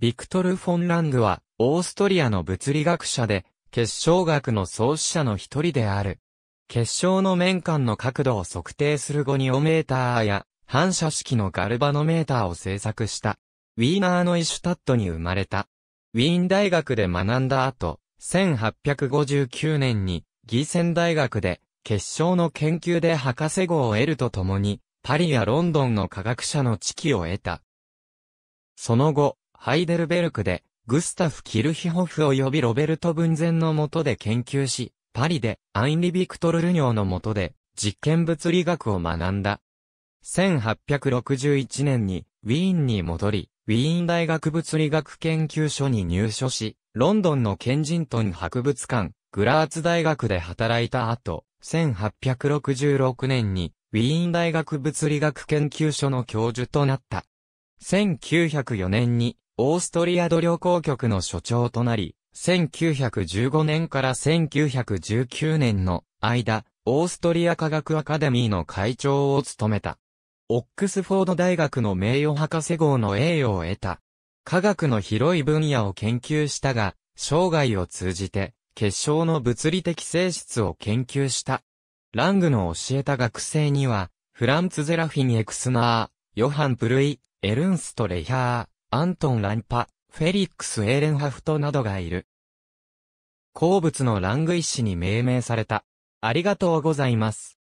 ビクトル・フォン・ラングは、オーストリアの物理学者で、結晶学の創始者の一人である。結晶の面間の角度を測定するゴニオメーターや、反射式のガルバノメーターを製作した。ウィーナーのイシュタットに生まれた。ウィーン大学で学んだ後、1859年に、ギーセン大学で、結晶の研究で博士号を得るとともに、パリやロンドンの科学者の知位を得た。その後、ハイデルベルクで、グスタフ・キルヒホフ及びロベルト・ブンゼンの下で研究し、パリで、アインリ・ビクトル・ルニョーの下で、実験物理学を学んだ。1861年に、ウィーンに戻り、ウィーン大学物理学研究所に入所し、ロンドンのケンジントン博物館、グラーツ大学で働いた後、1866年に、ウィーン大学物理学研究所の教授となった。1904年に、オーストリア土旅行局の所長となり、1915年から1919年の間、オーストリア科学アカデミーの会長を務めた。オックスフォード大学の名誉博士号の栄誉を得た。科学の広い分野を研究したが、生涯を通じて、結晶の物理的性質を研究した。ラングの教えた学生には、フランツ・ゼラフィン・エクスナー、ヨハン・プルイ、エルンスト・レヒャー、アントン・ランパ、フェリックス・エーレンハフトなどがいる。鉱物のラングイッュに命名された。ありがとうございます。